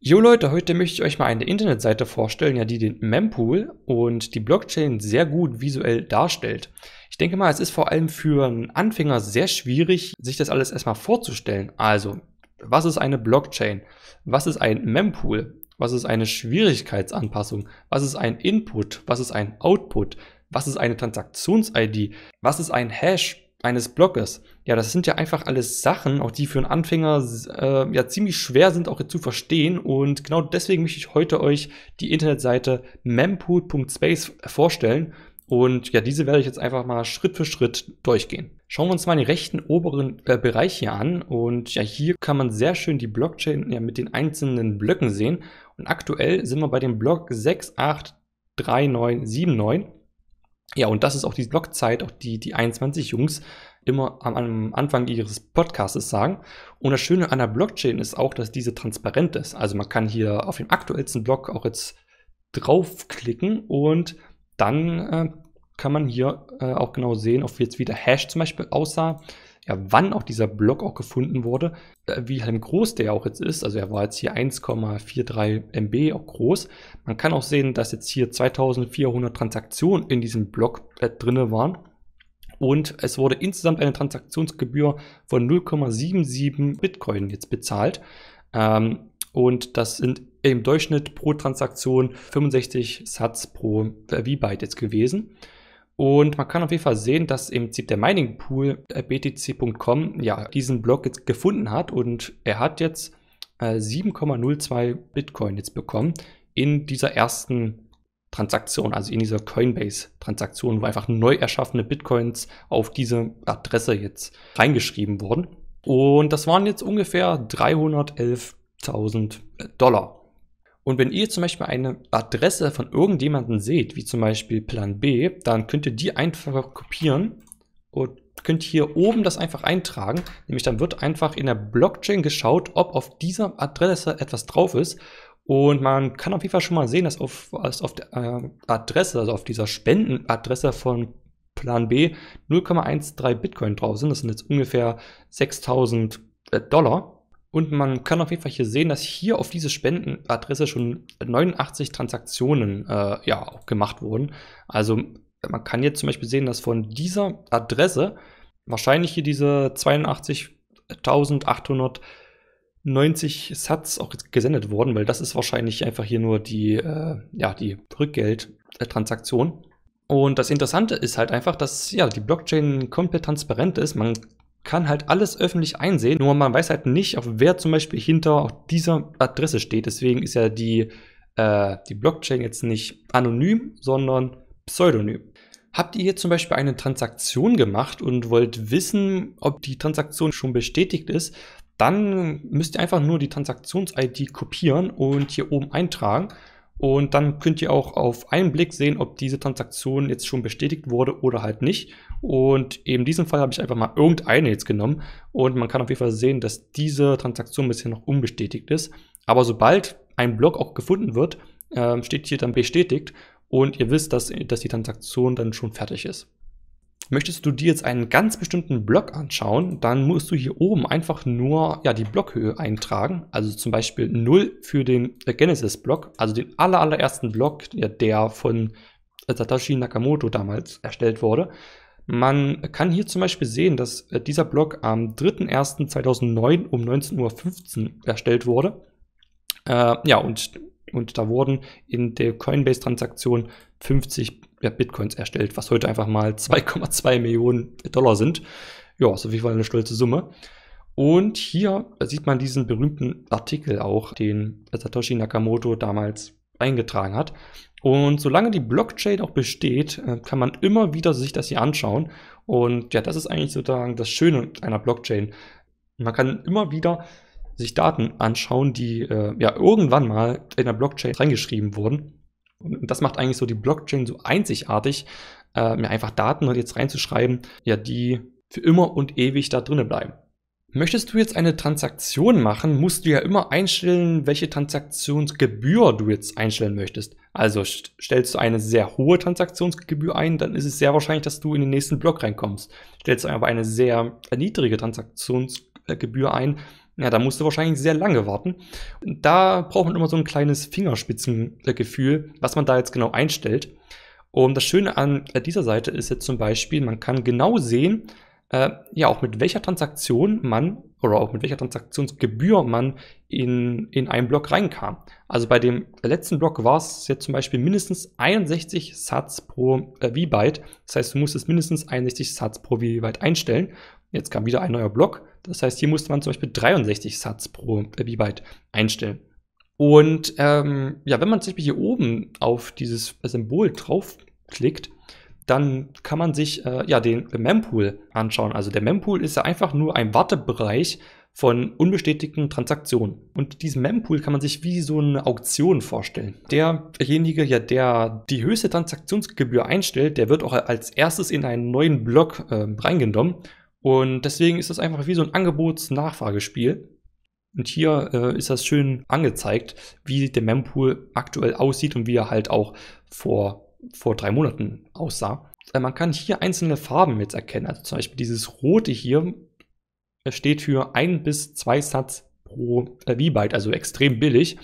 Jo Leute, heute möchte ich euch mal eine Internetseite vorstellen, ja, die den Mempool und die Blockchain sehr gut visuell darstellt. Ich denke mal, es ist vor allem für einen Anfänger sehr schwierig, sich das alles erstmal vorzustellen. Also, was ist eine Blockchain? Was ist ein Mempool? Was ist eine Schwierigkeitsanpassung? Was ist ein Input? Was ist ein Output? Was ist eine Transaktions-ID? Was ist ein Hash? eines Blockes. Ja, das sind ja einfach alles Sachen, auch die für einen Anfänger äh, ja ziemlich schwer sind auch zu verstehen und genau deswegen möchte ich heute euch die Internetseite mempool.space vorstellen und ja, diese werde ich jetzt einfach mal Schritt für Schritt durchgehen. Schauen wir uns mal den rechten oberen äh, Bereich hier an und ja, hier kann man sehr schön die Blockchain ja, mit den einzelnen Blöcken sehen und aktuell sind wir bei dem Block 683979 ja, und das ist auch die Blockzeit, auch die die 21 Jungs immer am, am Anfang ihres Podcasts sagen. Und das Schöne an der Blockchain ist auch, dass diese transparent ist. Also man kann hier auf dem aktuellsten Block auch jetzt draufklicken und dann äh, kann man hier äh, auch genau sehen, ob jetzt wieder Hash zum Beispiel aussah ja, wann auch dieser Block auch gefunden wurde, äh, wie halt groß der auch jetzt ist. Also er war jetzt hier 1,43 MB auch groß. Man kann auch sehen, dass jetzt hier 2400 Transaktionen in diesem Block äh, drinne waren. Und es wurde insgesamt eine Transaktionsgebühr von 0,77 Bitcoin jetzt bezahlt. Ähm, und das sind im Durchschnitt pro Transaktion 65 Satz pro äh, V-Byte jetzt gewesen. Und man kann auf jeden Fall sehen, dass im Prinzip der Mining Pool äh, BTC.com ja diesen Block jetzt gefunden hat und er hat jetzt äh, 7,02 Bitcoin jetzt bekommen in dieser ersten Transaktion, also in dieser Coinbase-Transaktion, wo einfach neu erschaffene Bitcoins auf diese Adresse jetzt reingeschrieben wurden. Und das waren jetzt ungefähr 311.000 äh, Dollar. Und wenn ihr zum Beispiel eine Adresse von irgendjemanden seht, wie zum Beispiel Plan B, dann könnt ihr die einfach kopieren und könnt hier oben das einfach eintragen. Nämlich dann wird einfach in der Blockchain geschaut, ob auf dieser Adresse etwas drauf ist. Und man kann auf jeden Fall schon mal sehen, dass auf, dass auf der äh, Adresse, also auf dieser Spendenadresse von Plan B 0,13 Bitcoin drauf sind. Das sind jetzt ungefähr 6000 äh, Dollar. Und man kann auf jeden Fall hier sehen, dass hier auf diese Spendenadresse schon 89 Transaktionen äh, ja, auch gemacht wurden. Also man kann jetzt zum Beispiel sehen, dass von dieser Adresse wahrscheinlich hier diese 82.890 Satz auch gesendet wurden, weil das ist wahrscheinlich einfach hier nur die, äh, ja, die Rückgeldtransaktion. Und das Interessante ist halt einfach, dass ja die Blockchain komplett transparent ist. Man kann halt alles öffentlich einsehen, nur man weiß halt nicht, auf wer zum Beispiel hinter dieser Adresse steht. Deswegen ist ja die, äh, die Blockchain jetzt nicht anonym, sondern pseudonym. Habt ihr jetzt zum Beispiel eine Transaktion gemacht und wollt wissen, ob die Transaktion schon bestätigt ist, dann müsst ihr einfach nur die Transaktions-ID kopieren und hier oben eintragen. Und dann könnt ihr auch auf einen Blick sehen, ob diese Transaktion jetzt schon bestätigt wurde oder halt nicht. Und in diesem Fall habe ich einfach mal irgendeine jetzt genommen. Und man kann auf jeden Fall sehen, dass diese Transaktion bisher noch unbestätigt ist. Aber sobald ein Block auch gefunden wird, ähm, steht hier dann bestätigt. Und ihr wisst, dass, dass die Transaktion dann schon fertig ist. Möchtest du dir jetzt einen ganz bestimmten Block anschauen, dann musst du hier oben einfach nur ja, die Blockhöhe eintragen. Also zum Beispiel 0 für den äh, Genesis-Block, also den allerersten Block, der von äh, Satoshi Nakamoto damals erstellt wurde. Man kann hier zum Beispiel sehen, dass äh, dieser Block am 3.1.2009 um 19.15 Uhr erstellt wurde. Äh, ja, und, und da wurden in der Coinbase-Transaktion 50 ja, Bitcoins erstellt, was heute einfach mal 2,2 Millionen Dollar sind. Ja, ist auf jeden Fall eine stolze Summe. Und hier sieht man diesen berühmten Artikel auch, den Satoshi Nakamoto damals eingetragen hat. Und solange die Blockchain auch besteht, äh, kann man immer wieder sich das hier anschauen. Und ja, das ist eigentlich sozusagen das Schöne einer Blockchain. Man kann immer wieder sich Daten anschauen, die äh, ja irgendwann mal in der Blockchain reingeschrieben wurden. Und das macht eigentlich so die Blockchain so einzigartig, äh, mir einfach Daten halt jetzt reinzuschreiben, ja, die für immer und ewig da drinnen bleiben. Möchtest du jetzt eine Transaktion machen, musst du ja immer einstellen, welche Transaktionsgebühr du jetzt einstellen möchtest. Also st stellst du eine sehr hohe Transaktionsgebühr ein, dann ist es sehr wahrscheinlich, dass du in den nächsten Block reinkommst. Stellst du aber eine sehr niedrige Transaktionsgebühr ein, ja, da musst du wahrscheinlich sehr lange warten. Da braucht man immer so ein kleines Fingerspitzengefühl, was man da jetzt genau einstellt. Und das Schöne an äh, dieser Seite ist jetzt zum Beispiel, man kann genau sehen, äh, ja, auch mit welcher Transaktion man oder auch mit welcher Transaktionsgebühr man in, in einen Block reinkam. Also bei dem letzten Block war es jetzt zum Beispiel mindestens 61 Satz pro äh, V-Byte. Das heißt, du musstest mindestens 61 Satz pro V-Byte einstellen. Jetzt kam wieder ein neuer Block. Das heißt, hier musste man zum Beispiel 63 Satz pro B-Byte äh, einstellen. Und ähm, ja, wenn man zum Beispiel hier oben auf dieses Symbol draufklickt, dann kann man sich äh, ja den Mempool anschauen. Also der Mempool ist ja einfach nur ein Wartebereich von unbestätigten Transaktionen. Und diesen Mempool kann man sich wie so eine Auktion vorstellen. Derjenige, ja, der die höchste Transaktionsgebühr einstellt, der wird auch als erstes in einen neuen Block äh, reingenommen und deswegen ist das einfach wie so ein Angebots-Nachfragespiel. Und hier äh, ist das schön angezeigt, wie der Mempool aktuell aussieht und wie er halt auch vor, vor drei Monaten aussah. Äh, man kann hier einzelne Farben jetzt erkennen. Also zum Beispiel dieses rote hier steht für ein bis zwei Satz pro äh, V-Byte, also extrem billig.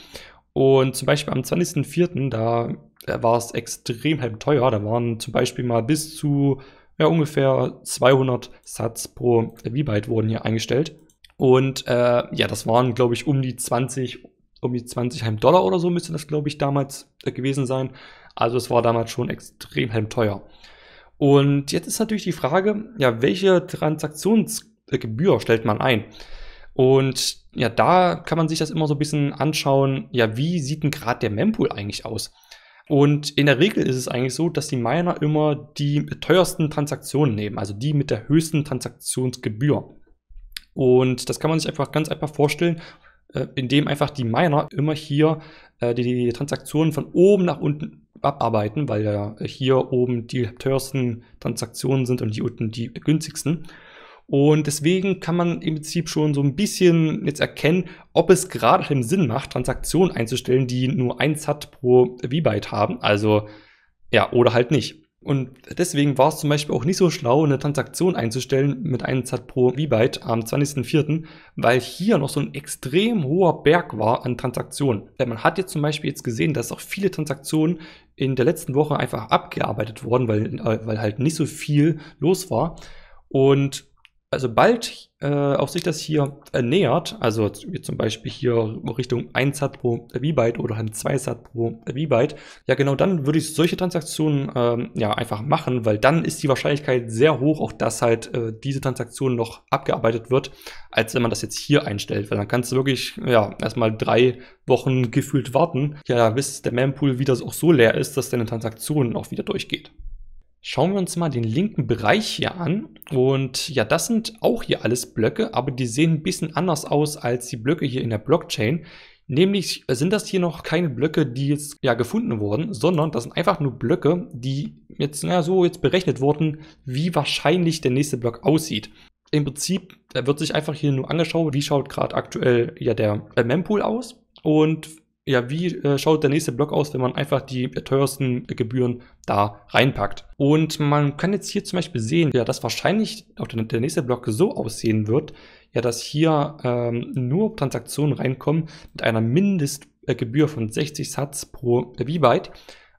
Und zum Beispiel am 20.04., da äh, war es extrem halb teuer. Da waren zum Beispiel mal bis zu ja, ungefähr 200 Satz pro V-Byte wurden hier eingestellt. Und äh, ja, das waren, glaube ich, um die 20, um die 20 halb Dollar oder so müsste das, glaube ich, damals äh, gewesen sein. Also es war damals schon extrem halb teuer. Und jetzt ist natürlich die Frage, ja, welche Transaktionsgebühr stellt man ein? Und ja, da kann man sich das immer so ein bisschen anschauen, ja, wie sieht denn gerade der Mempool eigentlich aus? Und in der Regel ist es eigentlich so, dass die Miner immer die teuersten Transaktionen nehmen, also die mit der höchsten Transaktionsgebühr. Und das kann man sich einfach ganz einfach vorstellen, äh, indem einfach die Miner immer hier äh, die Transaktionen von oben nach unten abarbeiten, weil ja hier oben die teuersten Transaktionen sind und hier unten die günstigsten. Und deswegen kann man im Prinzip schon so ein bisschen jetzt erkennen, ob es gerade im halt Sinn macht, Transaktionen einzustellen, die nur ein Sat pro V-Byte haben. Also ja, oder halt nicht. Und deswegen war es zum Beispiel auch nicht so schlau, eine Transaktion einzustellen mit einem Sat pro V-Byte am 20.04., weil hier noch so ein extrem hoher Berg war an Transaktionen. Denn man hat jetzt zum Beispiel jetzt gesehen, dass auch viele Transaktionen in der letzten Woche einfach abgearbeitet wurden, weil, äh, weil halt nicht so viel los war. Und sobald also äh, auch sich das hier ernährt, nähert, also zum Beispiel hier Richtung 1 Sat pro V-Byte oder 2 Sat pro V-Byte, ja genau dann würde ich solche Transaktionen ähm, ja einfach machen, weil dann ist die Wahrscheinlichkeit sehr hoch, auch dass halt äh, diese Transaktion noch abgearbeitet wird, als wenn man das jetzt hier einstellt, weil dann kannst du wirklich ja erstmal drei Wochen gefühlt warten, ja bis der Mempool wieder auch so leer ist, dass deine Transaktion auch wieder durchgeht. Schauen wir uns mal den linken Bereich hier an und ja, das sind auch hier alles Blöcke, aber die sehen ein bisschen anders aus als die Blöcke hier in der Blockchain. Nämlich sind das hier noch keine Blöcke, die jetzt ja gefunden wurden, sondern das sind einfach nur Blöcke, die jetzt na, so jetzt berechnet wurden, wie wahrscheinlich der nächste Block aussieht. Im Prinzip wird sich einfach hier nur angeschaut, wie schaut gerade aktuell ja der Mempool aus und ja, wie äh, schaut der nächste Block aus, wenn man einfach die teuersten äh, Gebühren da reinpackt. Und man kann jetzt hier zum Beispiel sehen, ja, dass wahrscheinlich auch der, der nächste Block so aussehen wird, ja, dass hier ähm, nur Transaktionen reinkommen mit einer Mindestgebühr äh, von 60 Satz pro V-Byte.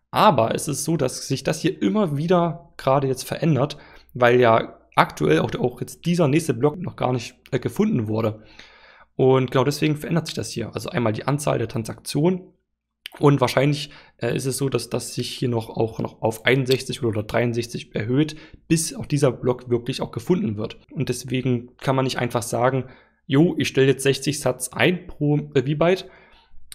Aber es ist so, dass sich das hier immer wieder gerade jetzt verändert, weil ja aktuell auch, auch jetzt dieser nächste Block noch gar nicht äh, gefunden wurde. Und genau deswegen verändert sich das hier. Also einmal die Anzahl der Transaktionen und wahrscheinlich äh, ist es so, dass das sich hier noch auch noch auf 61 oder 63 erhöht, bis auch dieser Block wirklich auch gefunden wird. Und deswegen kann man nicht einfach sagen, jo, ich stelle jetzt 60 Satz ein pro äh, V-Byte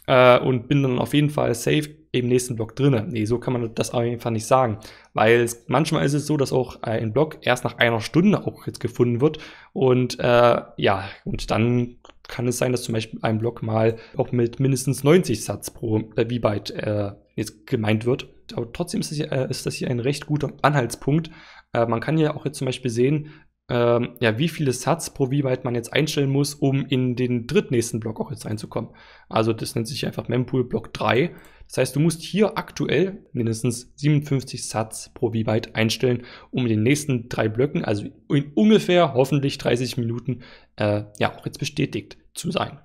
äh, und bin dann auf jeden Fall safe im nächsten Block drin. Nee, so kann man das auf jeden Fall nicht sagen, weil es, manchmal ist es so, dass auch äh, ein Block erst nach einer Stunde auch jetzt gefunden wird und äh, ja, und dann kann es sein, dass zum Beispiel ein Block mal auch mit mindestens 90 Satz pro äh, V-Byte äh, jetzt gemeint wird. Aber trotzdem ist das, hier, äh, ist das hier ein recht guter Anhaltspunkt. Äh, man kann ja auch jetzt zum Beispiel sehen, ähm, ja, wie viele Satz pro V-Byte man jetzt einstellen muss, um in den drittnächsten Block auch jetzt reinzukommen. Also das nennt sich einfach Mempool Block 3. Das heißt, du musst hier aktuell mindestens 57 Satz pro V-Byte einstellen, um in den nächsten drei Blöcken, also in ungefähr hoffentlich 30 Minuten, äh, ja auch jetzt bestätigt zu sein.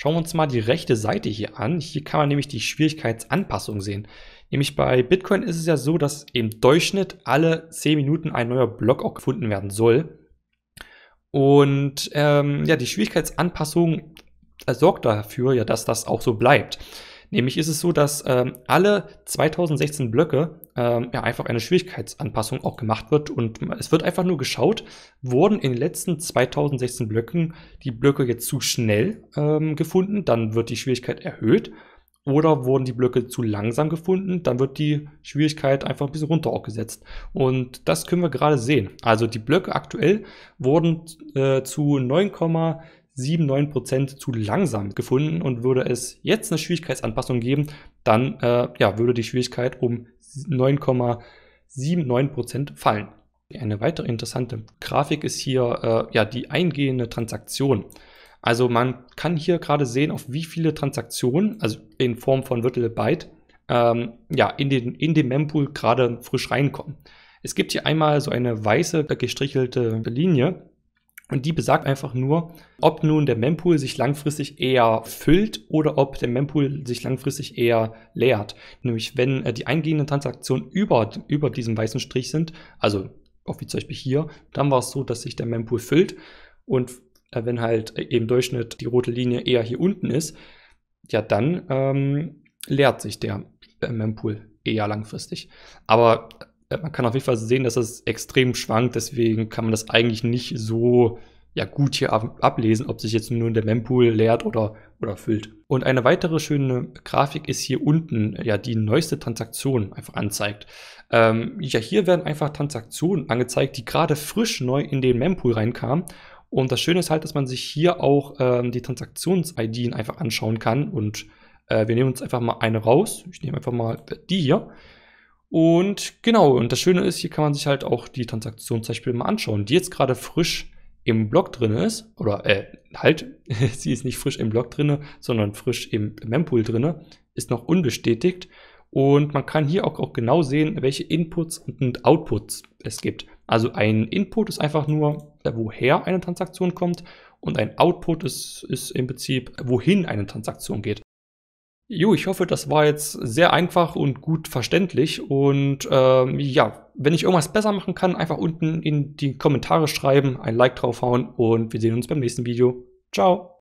Schauen wir uns mal die rechte Seite hier an. Hier kann man nämlich die Schwierigkeitsanpassung sehen. Nämlich bei Bitcoin ist es ja so, dass im Durchschnitt alle 10 Minuten ein neuer Block auch gefunden werden soll. Und ähm, ja, die Schwierigkeitsanpassung äh, sorgt dafür, ja, dass das auch so bleibt. Nämlich ist es so, dass ähm, alle 2016 Blöcke ähm, ja einfach eine Schwierigkeitsanpassung auch gemacht wird und es wird einfach nur geschaut, wurden in den letzten 2016 Blöcken die Blöcke jetzt zu schnell ähm, gefunden, dann wird die Schwierigkeit erhöht oder wurden die Blöcke zu langsam gefunden, dann wird die Schwierigkeit einfach ein bisschen runter auch gesetzt. Und das können wir gerade sehen. Also die Blöcke aktuell wurden äh, zu 9, 7, 9 zu langsam gefunden und würde es jetzt eine Schwierigkeitsanpassung geben, dann äh, ja, würde die Schwierigkeit um 9,79 fallen. Eine weitere interessante Grafik ist hier äh, ja, die eingehende Transaktion. Also man kann hier gerade sehen, auf wie viele Transaktionen, also in Form von Virtual Byte, ähm, ja, in den, in den Mempool gerade frisch reinkommen. Es gibt hier einmal so eine weiße gestrichelte Linie, und die besagt einfach nur, ob nun der Mempool sich langfristig eher füllt oder ob der Mempool sich langfristig eher leert. Nämlich wenn äh, die eingehenden Transaktionen über, über diesem weißen Strich sind, also auch wie zum Beispiel hier, dann war es so, dass sich der Mempool füllt. Und äh, wenn halt äh, im Durchschnitt die rote Linie eher hier unten ist, ja dann ähm, leert sich der Mempool eher langfristig. Aber äh, man kann auf jeden Fall sehen, dass das extrem schwankt, deswegen kann man das eigentlich nicht so ja, gut hier ab ablesen, ob sich jetzt nur der Mempool leert oder, oder füllt. Und eine weitere schöne Grafik ist hier unten, ja, die neueste Transaktion einfach anzeigt. Ähm, ja, hier werden einfach Transaktionen angezeigt, die gerade frisch neu in den Mempool reinkamen. Und das Schöne ist halt, dass man sich hier auch ähm, die transaktions id einfach anschauen kann. Und äh, wir nehmen uns einfach mal eine raus. Ich nehme einfach mal die hier. Und genau, und das Schöne ist, hier kann man sich halt auch die Transaktion zum Beispiel mal anschauen, die jetzt gerade frisch im Block drin ist, oder äh, halt, sie ist nicht frisch im Block drin, sondern frisch im Mempool drin, ist noch unbestätigt. Und man kann hier auch, auch genau sehen, welche Inputs und Outputs es gibt. Also ein Input ist einfach nur, äh, woher eine Transaktion kommt und ein Output ist, ist im Prinzip, wohin eine Transaktion geht. Jo, ich hoffe, das war jetzt sehr einfach und gut verständlich. Und ähm, ja, wenn ich irgendwas besser machen kann, einfach unten in die Kommentare schreiben, ein Like draufhauen und wir sehen uns beim nächsten Video. Ciao!